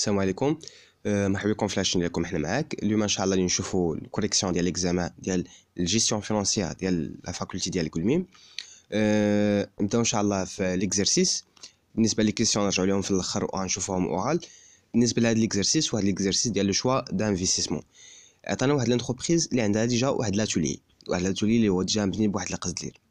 السلام عليكم أه، مرحبا بكم لاشين ديالكم حنا معاك اليوم ان شاء الله اللي نشوفوا الكوريكسيون ديال ليكزامان ديال الجيستيون فينانسيير ديال لا فاكولتي ديال كولميم أه نبداو ان شاء الله في ليكزرسيس بالنسبه لي كيسيون نرجعوا لهم في الاخر وغنشوفوهم اورال بالنسبه لهذا ليكزرسيس واحد ليكزرسيس ديال لو شوا دانفيستيسمون عطانا واحد لانتربريز اللي عندها ديجا واحد لاتولي واحد لاتولي اللي هو ديجا مبني بواحد القصد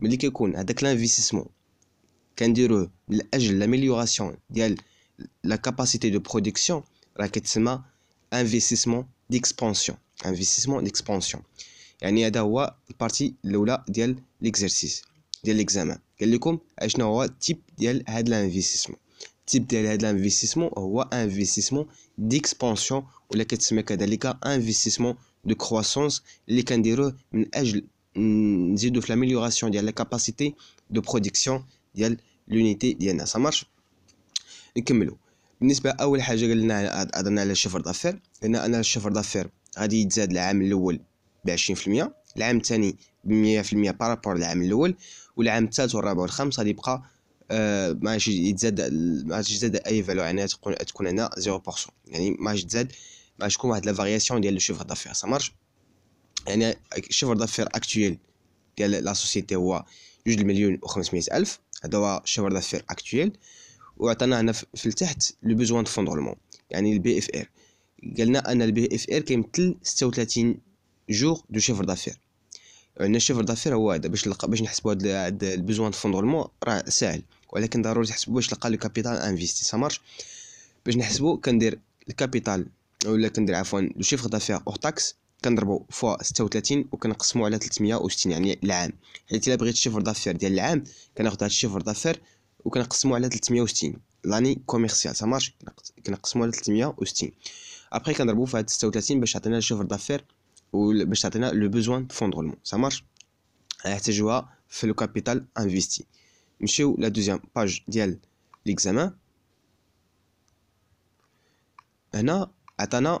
Mais ce qui est l'investissement qui est l'amélioration de la capacité de production, c'est l'investissement d'expansion. Et c'est la partie de l'exercice, de l'examen. a c'est le type de l'investissement. Le type de l'investissement est investissement d'expansion. Et c'est investissement de croissance qui est l'investissement نزيدو في لاميليوراسيون ديال لا كاباسيتي دو برودكسيون ديال لونيتي ديالنا سا مارش نكملو بالنسبه اول حاجه قلنا هضرنا على الشفر دافير قلنا ان الشفر دافير غادي يتزاد العام الاول ب 20% العام الثاني ب 100% بارابور العام الاول والعام الثالث والرابع والخامس غادي يبقى ماشي يتزاد ما عادش يتزاد اي فالو يعني تكون تكون هنا 0% يعني ماشي تزاد ماشي تكون واحد لا فارياسيون ديال لو شيفر دافير سا مارش يعني الشيفر دافير اكتويل ديال لا سوسيتي هو جوج مليون و الف هذا هو الشيفر دافير اكتويل وعطانا هنا في التحت يعني لو بيزوان دو فوندورمون يعني البي اف ار قالنا ان البي اف ار كيمثل 36 جور دو شيفر دافير عندنا الشيفر دافير هو هذا باش نلقى باش نحسبوا هذا البوزوان دو فوندورمون راه ساهل ولكن ضروري تحسبوا باش تلقى لو كابيتال انفيستي سا مارش باش نحسبوا كندير الكابيتال ولا كندير عفوا لو شيفر دافير اور تاكس كنضربو فوا و كنقسمو على ستين يعني العام حيت الا بغيت الشيفر دافير ديال العام كناخد هاد الشيفر دافير كنقسمو على ستين لاني كوميرسيال سا مارش كنقسموا على ستين أبخي كنضربو في هاد 36 باش تعطينا الشيفر دافير باش تعطينا لو بوزوان فون دولمون سا مارش غنحتاجوها في لو كابيتال انفيستي نمشيو لا دوزيام باج ديال ليكزامان هنا عطانا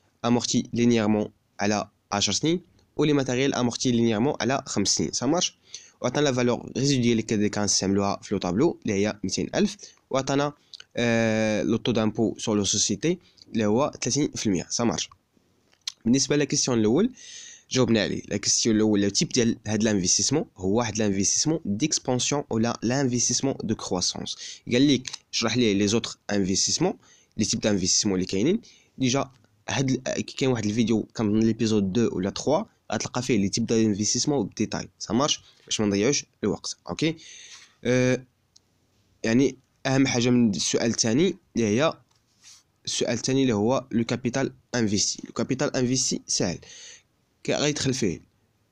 Amorti linéairement à la HSNI ou les matériels amorti linéairement à la Ramsni. Ça marche. Ou la valeur résiduelle qui est de 15ème flot tableau, les A1000, 11. Ou à la euh, taux d'impôt sur la société, les a 30%. ça marche. ce la question de l'eau J'ai la question de le type d'investissement, ou l'investissement d'expansion ou l'investissement de croissance. Je vais vous autres investissements, les types d'investissement qui sont déjà. هاد آه، كاين واحد الفيديو كنظن ليبيزود 2 ولا 3 غتلقى فيه لي تيب ديال الانفستيسمون وبديتاي سا مارش باش ما نضيعوش الوقت اوكي أه يعني اهم حاجه من السؤال الثاني اللي هي السؤال الثاني اللي هو لو كابيتال انفيستي لو كابيتال انفيستي ساهل غيدخل فيه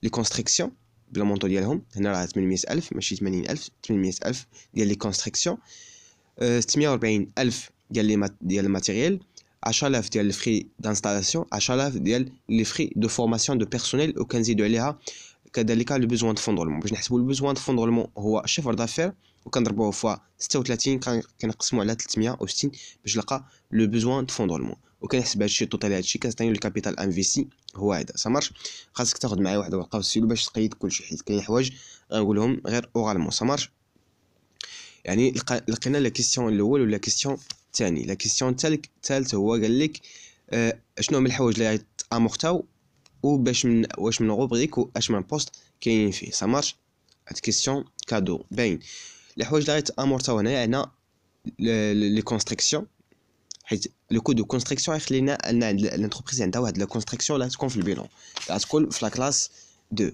لي كونستركسيون بلا مونطو ديالهم هنا راه 800000 ماشي 80000 800000 ديال لي كونستركسيون 640 ألف ديال آه، لي ديال الماتيريال Achalève les frais d'installation, les frais de formation de personnel, au le besoin de fonds besoin de fonds de chef d'affaires, besoin de cest de de الثاني لا كيسيون الثالث هو قال لك أه شنو من الحوايج اللي امورتاو وباش من واش من روبريك واش من بوست كاينين فيه سا مارش هاد كيسيون كادو باين الحوايج اللي امورتاو هنايا هنا لي كونستركسيون حيت لو كود دو كونستركسيون يخلينا ان لونتربريز عندها واحد لا كونستركسيون لا غتكون في البيلون غتكون في لا كلاس 2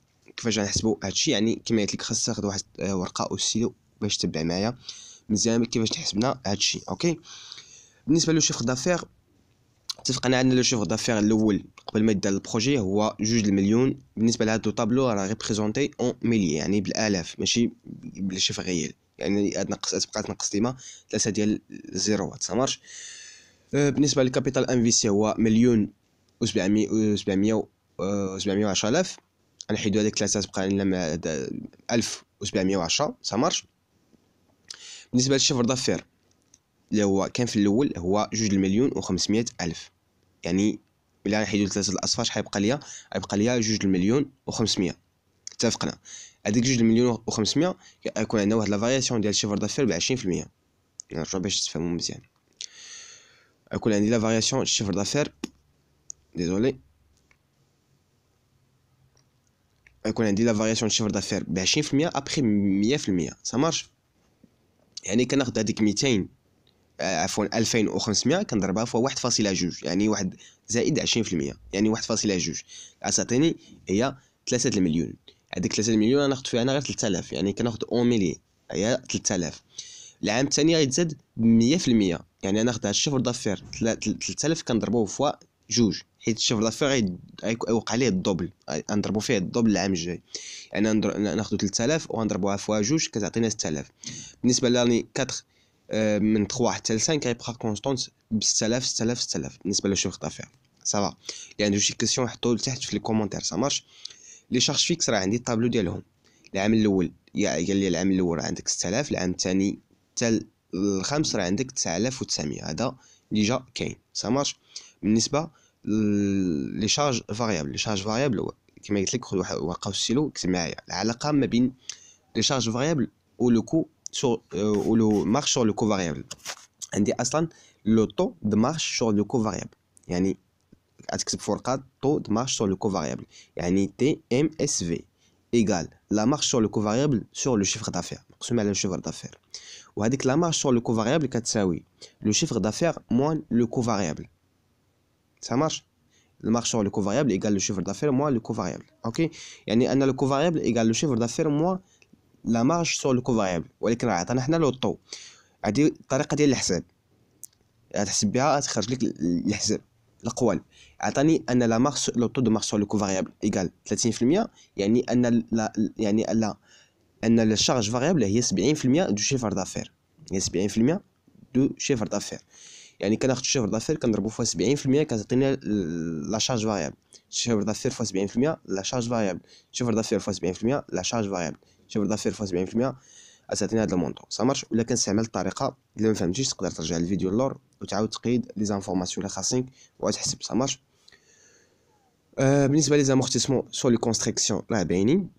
كيفاش غنحسبوا هادشي يعني كما قلت لك خاص تاخذ واحد آه، ورقه او ستيلو باش تبع معايا مزيان كيفاش تحسبنا هادشي اوكي بالنسبه لو شيفر دافير اتفقنا عندنا لو شيفر دافير الاول قبل ما يدار البروجي هو جوج المليون بالنسبه لهاد لو طابلو راه ريبريزونتي اون ميلي يعني بالالاف ماشي بالشيفر غيال يعني نقص تبقى تنقص ديما ثلاثه ديال الزيروات سامارش آه، بالنسبه للكابيتال انفيسي هو مليون و وسبعمية و 700 آه، و الاف نحيدو هذيك ثلاثة تبقى لنا 1710 سا مارش بالنسبة للشيفر دافير اللي هو كان في الأول هو جوج المليون وخمسمية ألف يعني إلا نحيدو ثلاثة الأصفار شحال يبقى ليا يبقى ليا جوج المليون وخمسمية اتفقنا هذيك جوج المليون وخمسمية يكون عندنا واحد لافارياسيون ديال الشيفر دافير بعشرين في المية يعني نرجعو باش تفهمو مزيان يكون عندي لافارياسيون الشيفر دافير ديزولي يكون عندي لا فارياسيون شيفر دافير ب 20% ابخي 100% سا مارش يعني كناخد هذيك 200 آه، عفوا 2500 كنضربها فوا 1.2 يعني واحد زائد 20% يعني 1.2 عساتيني هي 3 المليون هذيك 3 المليون ناخذ فيها انا غير 3000 يعني كناخذ اون ميلي هي 3000 العام الثاني غيتزاد 100% يعني ناخذ هذا الشيفر دافير 3000 كنضربوه فوا جوج حيت شوف لافير غيوقع ليه الدوبل غنضربو فيه الدوبل العام الجاي يعني ناخدو 3000 وغنضربوها فوا جوج كتعطينا 6000 بالنسبه لاني 4 آه، من 3 حتى ل 5 غيبقى كونستونت ب 6000 6000 6000 بالنسبه لشوف لافير سافا اللي يعني عندو شي كيسيون حطوه لتحت في لي كومونتير سا مارش لي شارج فيكس راه عندي الطابلو ديالهم العام الاول يا قال لي العام الاول راه عندك 6000 العام الثاني حتى الخامس راه عندك 9900 هذا اللي جا كاين سا مارش بالنسبه لي شارج فاريابل لي شارج فاريابل هو كما قلت لك خذ ورقه وستيلو اكتب معايا العلاقه ما بين لي شارج فاريابل لو كو سور لو مارش سور لو كو فاريابل عندي اصلا لو طو دو مارش سور لو كو فاريابل يعني غتكتب في ورقه طو دو مارش سور لو كو فاريابل يعني تي ام اس في ايغال لا مارش سور لو كو فاريابل سور لو شيفر دافير مقسوم على لو شيفر دافير وهذيك لا مارش سور لو كو فاريابل كتساوي لو شيفر دافير موان لو كو فاريابل ça marche le marchand le coût variable égale le chiffre d'affaires moins le coût variable ok يعني ان le coût variable égale le chiffre d'affaires moins la marge sur le coût variable ولكن راه عطانا حنا لو طو هادي الطريقه ديال الحساب تحسب بها تخرج لك الحساب الاقوال عطاني ان لا مارش لو طو دو مارس سور لو كو فاريابل ايغال 30% يعني ان لا يعني لا ان لا شارج فاريابل هي 70% دو شيفر دافير هي 70% دو شيفر دافير يعني كناخد الشيفر دافير كنضربو فوا سبعين المية كتعطينا لا شارج فاريابل الشيفر دافير فوا سبعين 70% لا شارج فاريابل الشيفر دافير فوا سبعين 70% لا شارج فاريابل الشيفر دافير فوا سبعين المية غتعطينا هاد المونطو صامرش ولا كنستعمل الطريقه الا مفهمتيش تقدر ترجع للفيديو اللور وتعاود تقيد لي زانفورماسيون لي خاصينك وغتحسب صامرش أه بالنسبه لي زامورتيسمون سو لي كونستريكسيون راه باينين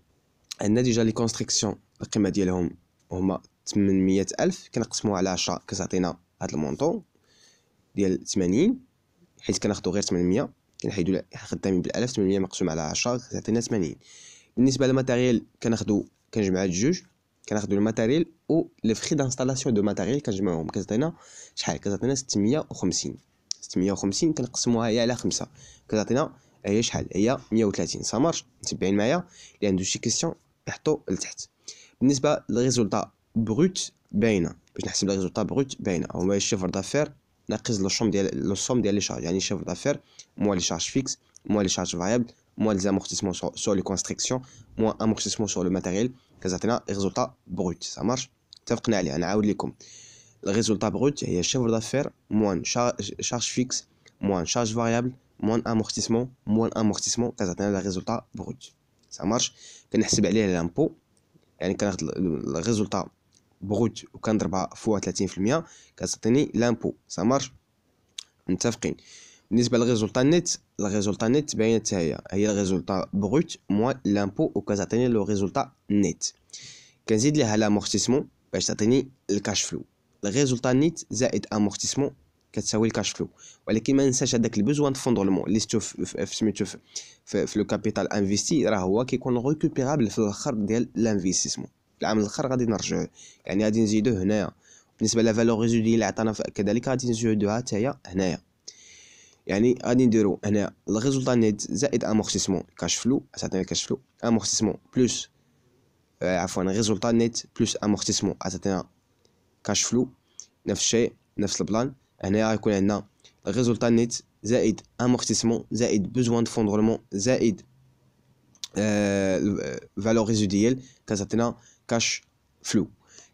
عندنا ديجا لي كونستريكسيون القيمه ديالهم هما تمنمية الف كنقسمو على عشرة كتعطينا هاد المونطو ديال 80 حيت كناخدو غير 800 كنحيدو خدامين بالالف 800 مقسوم على 10 كتعطينا 80 بالنسبه للماتيريال كناخدو هاد جوج كناخدو الماتيريال و لي فخي دانستالاسيون دو ماتيريال كنجمعهم كتعطينا شحال كتعطينا 650 650 كنقسموها هي على 5 كتعطينا هي شحال هي 130 سا مارش متبعين معايا اللي عنده شي كيسيون يحطو لتحت بالنسبه للريزولطا بروت باينه باش نحسب الريزولطا بروت باينه هو الشيفر دافير L'ensemble des charges, il y a des chevaux d'affaires moins les charges fixes, moins les charges variables, moins les amortissements sur les constructions, moins amortissements sur le matériel, ça résultat brut. Ça marche C'est ce qu'on a dit. Le résultat brut et chef d'affaires moins charge fixe fixes, moins charge variable moins amortissement moins amortissement que ça tenait le résultat brut. Ça marche les impôts vous l'impôt, le résultat بغوت وكنضربها فوا 30% كتعطيني لامبو سا مارش متفقين بالنسبه للريزولطا نيت الريزولطا نيت باينه حتى هي هي الريزولطا بغوت موا لامبو وكتعطيني لو ريزولطا نيت كنزيد ليها لامورتيسمون باش تعطيني الكاش فلو الريزولطا نيت زائد امورتيسمون كتساوي الكاش فلو ولكن ما ننساش هذاك البوزوان فوندرمون اللي شفتو في سميتو في, في لو كابيتال انفيستي راه هو كيكون ريكوبيرابل في الاخر ديال لانفيستيسمون العام الاخر غادي نرجعوه يعني غادي نزيدوه هنايا بالنسبه لا فالور ديال اللي عطانا كذلك غادي نزيدوها حتى هي هنايا يعني غادي نديرو هنا الريزولتا نيت زائد امورتيسمون كاش فلو عطاتنا الكاش فلو امورتيسمون بلوس عفوا ريزولتا نيت بلوس امورتيسمون عطاتنا كاش فلو نفس الشيء نفس البلان هنا غيكون عندنا ريزولتا نيت زائد امورتيسمون زائد بوزوان دو فوندرمون زائد فالور ريزو ديال كتعطينا كاش فلو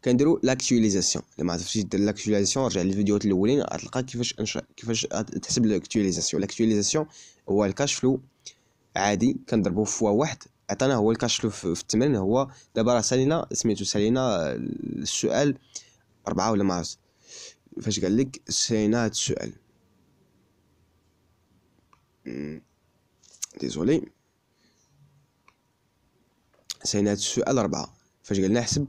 كنديرو لاكتواليزاسيون اللي ما عرفتيش دير لاكتواليزاسيون رجع للفيديوهات الاولين غتلقى كيفاش انش... كيفاش تحسب لاكتواليزاسيون لاكتواليزاسيون هو الكاش فلو عادي كنضربو فوا واحد عطانا هو الكاش فلو في التمرين هو دابا راه سالينا سميتو سالينا آه، السؤال ربعة ولا ما عرفتش فاش قال لك سالينا هاد السؤال ديزولي سالينا هاد السؤال ربعه فاش قلنا حسب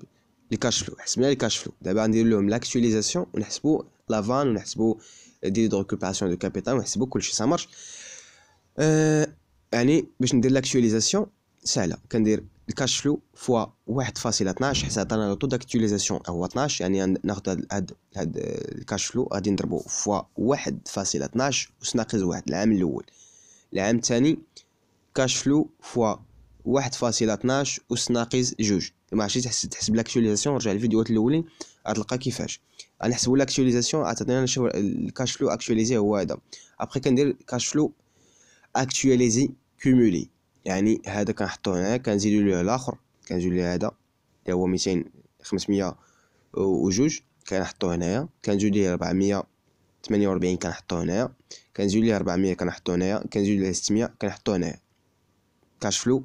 لي كاش فلو حسبنا لي كاش فلو دابا غندير لهم لاكتواليزاسيون ونحسبوا لافان ونحسبوا دي دو ريكوبيراسيون دو كابيتال ونحسبوا كلشي سا مارش أه يعني باش ندير لاكتواليزاسيون سهله كندير الكاش فلو فوا واحد فاصلة 1.12 حيت عطانا لو طو داكتواليزاسيون هو 12 يعني ناخد هاد هاد, الكاش فلو غادي نضربو فوا واحد فاصلة 1.12 وسناقص واحد العام الاول العام الثاني كاش فلو فوا واحد فاصلة طناش أس ناقص جوج ماشي تحسب تحسب لاكتواليزاسيون رجع الفيديوهات الأولين غتلقى كيفاش غنحسبو لاكتواليزاسيون غتعطينا نشوف الكاش فلو اكتواليزي هو هذا ابخي كندير كاش فلو اكتواليزي كومولي يعني هذا كنحطو هنايا كنزيدو ليه الاخر كنزيدو ليه هذا اللي هو ميتين خمسمية وجوج كنحطو هنايا كنزيدو ليه ربعمية ثمانية وربعين كنحطو هنايا كنزيدو ليه ربعمية كنحطو هنايا كنزيدو ليه ستمية كنحطو هنايا كاش فلو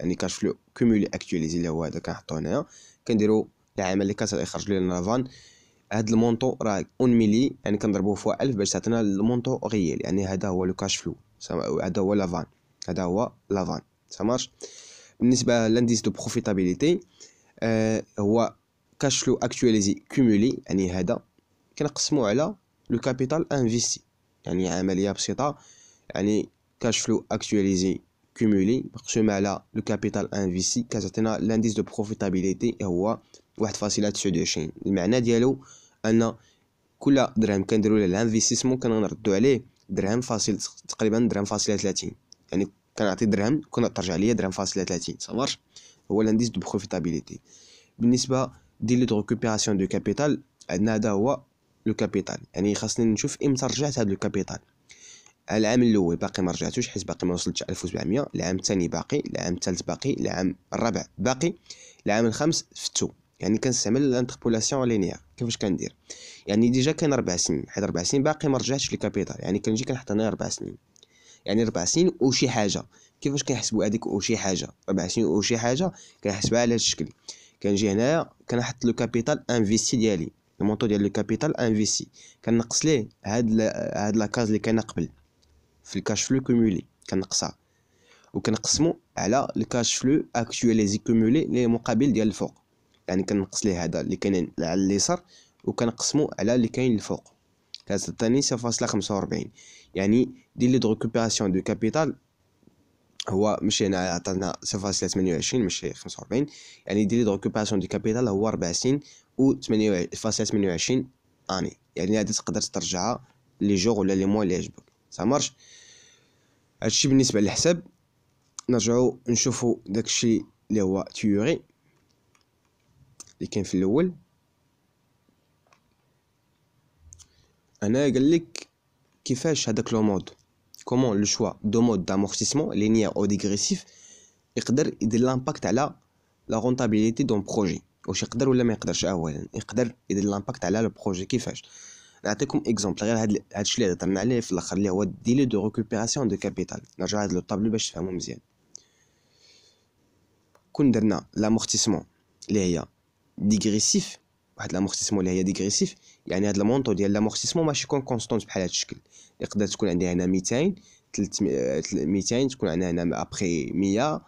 يعني كاش فلو كومولي اكتواليزي اللي هو هذا كنحطو هنايا كنديرو العامل اللي كسر يخرج لي فان هاد المونطو راه اون ميلي يعني كنضربوه فوا 1000 باش تعطينا المونطو غيال يعني هذا هو لو كاش فلو هذا هو لافان هذا هو لافان سامارش بالنسبه لانديس دو بروفيتابيليتي آه هو كاش فلو اكتواليزي كومولي يعني هذا كنقسمو على لو كابيتال انفيستي يعني عمليه بسيطه يعني كاش فلو اكتواليزي كومولي مقسومة على لو كابيتال انفيسي كتعطينا لانديس دو بروفيتابيليتي هو واحد فاصلة تسعود وعشرين المعنى ديالو ان كل درهم كنديرو ليه الانفيستيسمون كنردو عليه درهم فاصل تقريبا درهم فاصلة ثلاثين يعني كنعطي درهم كنا ترجع ليا درهم فاصلة ثلاثين صافاش هو لانديس دو بروفيتابيليتي بالنسبه ديال لو دو ريكوبيراسيون دو كابيتال عندنا هذا هو لو كابيتال يعني خاصني نشوف امتى رجعت هذا لو كابيتال العام الاول باقي ما رجعتوش حيت باقي ما وصلتش 1700 العام الثاني باقي العام الثالث باقي العام الرابع باقي العام الخامس فتو يعني كنستعمل لانتربولاسيون لينيير كيفاش كندير يعني ديجا كان ربع سنين حيت ربع سنين باقي ما رجعتش للكابيتال يعني كنجي كنحط هنا ربع سنين يعني ربع سنين وشي حاجه كيفاش كنحسبوا هذيك وشي حاجه ربع سنين وشي حاجه كنحسبها على هذا الشكل كنجي هنايا كنحط لو كابيتال انفيستي ديالي المونطو ديال لو كابيتال انفيستي كنقص ليه هاد هاد لاكاز اللي كان قبل في الكاش فلو كومولي كنقصها وكنقسمو على الكاش فلو اكتواليزي كومولي لي مقابل ديال الفوق يعني كنقص ليه هذا اللي كاين على اليسار وكنقسمو على اللي كاين الفوق كتعطيني 0.45 يعني دي لي دوكوبيراسيون دو كابيتال هو ماشي هنا عطانا 0.28 ماشي 45 يعني دي لي دوكوبيراسيون دو كابيتال هو سنين و 8.28 اني يعني هذه تقدر ترجعها لي جوغ ولا لي موا اللي يعجبك مارش هادشي بالنسبه للحساب نرجعو نشوفو داكشي اللي هو تيوري اللي كان في الاول انا قال لك كيفاش هذاك لو مود كومون لو شوا دو مود دامورتيسمون لينير او ديغريسيف يقدر يدير لامباكت على لا رونتابيليتي دون بروجي واش يقدر ولا ما يقدرش اولا يقدر يدير لامباكت على لو بروجي كيفاش نعطيكم اكزومبل غير هاد هادشي اللي هضرنا عليه في الاخر اللي هو ديلي دو ريكوبيراسيون دو كابيتال نرجعو لهاد لو طابلو باش تفهمو مزيان كون درنا لامورتيسمون اللي هي ديغريسيف واحد لامورتيسمون اللي هي ديغريسيف يعني هاد المونطو ديال لامورتيسمون ماشي يكون كونستونت بحال هاد الشكل يقدر تكون عندي هنا 200 200 تكون عندنا هنا ابخي 100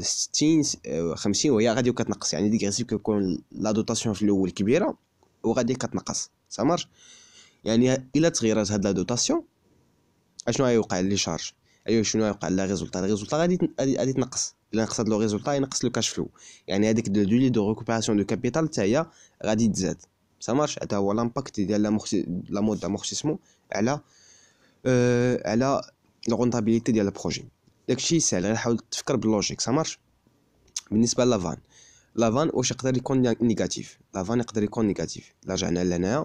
60 50 وهي غادي كتنقص يعني ديغريسيف كيكون لا دوطاسيون في الاول كبيره وغادي كتنقص سا مارش يعني الا تغيرات هاد لا دوتاسيون اشنو غيوقع لي شارج ايوا شنو غيوقع لا ريزولتا ريزولتا غادي غادي تنقص الا هاد لو ريزولتا ينقص لو كاش فلو يعني هاديك دو لي دو ريكوبيراسيون دو كابيتال تاعيا غادي تزاد سا مارش هذا هو لامباكت ديال لا لا مود دامورتيسمون على أه على الغونتابيليتي ديال البروجي داكشي ساهل غير حاول تفكر باللوجيك سا مارش بالنسبه لافان لافان واش يقدر يكون نيجاتيف لافان يقدر يكون نيجاتيف رجعنا لهنايا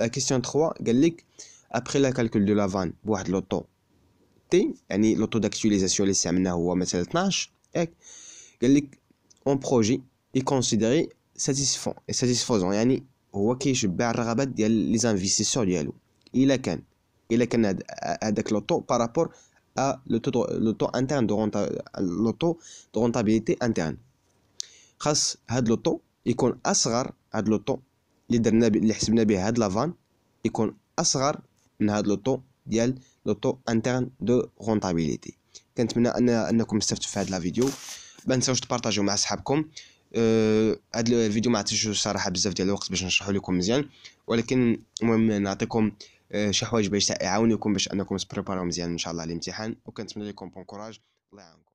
La euh, question 3, Gallic, après le calcul de la VAN, boire de l'auto. T, l'auto d'actualisation, les séminaires ou à mettre tâche. Gallic, en projet, est considéré satisfaisant. Et satisfaisant, yani, ou qui je barre rabat les investisseurs du yalou. Il a qu'un. Il a qu'un avec l'auto par rapport à l'auto interne de l'auto rentabilité interne. Grâce à l'auto, il compte asgar à l'auto اللي درنا اللي حسبنا به هاد لافان يكون اصغر من هاد لوطو ديال لوطو انترن دو رونتابيليتي كنتمنى ان انكم استفدتوا في هاد لا فيديو ما تنساوش تبارطاجيو مع صحابكم أه هاد الفيديو ما عطيتش الصراحه بزاف ديال الوقت باش نشرحو لكم مزيان ولكن المهم نعطيكم أه شي حوايج باش يعاونكم باش انكم تبريباريو مزيان ان شاء الله الامتحان وكنتمنى لكم بون كوراج الله يعاونكم